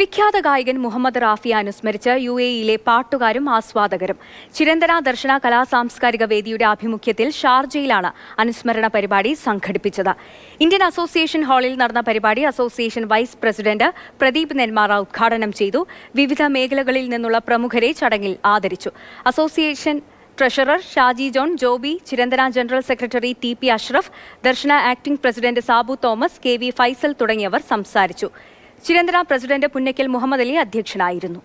വിഖ്യാത ഗായകൻ മുഹമ്മദ് റാഫിയെ അനുസ്മരിച്ച് യു എയിലെ പാട്ടുകാരും ആസ്വാദകരും ചിരന്തന ദർശന കലാ സാംസ്കാരിക വേദിയുടെ ആഭിമുഖ്യത്തിൽ ഷാർജയിലാണ് അനുസ്മരണ പരിപാടി സംഘടിപ്പിച്ചത് ഇന്ത്യൻ അസോസിയേഷൻ ഹാളിൽ നടന്ന പരിപാടി association vice president Pradeep Nenmara ഉദ്ഘാടനം ചെയ്തു വിവിധ മേഖലകളിൽ നിന്നുള്ള പ്രമുഖരെ ചടങ്ങിൽ ആദരിച്ചു association treasurer Shaji John Joby Chiranthana general secretary T P Ashraf Darshana acting president Sabu Thomas K V Faisal തുടങ്ങിയവർ സംസാരിച്ചു ചിരന്തന പ്രസിഡന്റ് പുന്നയ്ക്കൽ മുഹമ്മദ് അലി അധ്യക്ഷനായിരുന്നു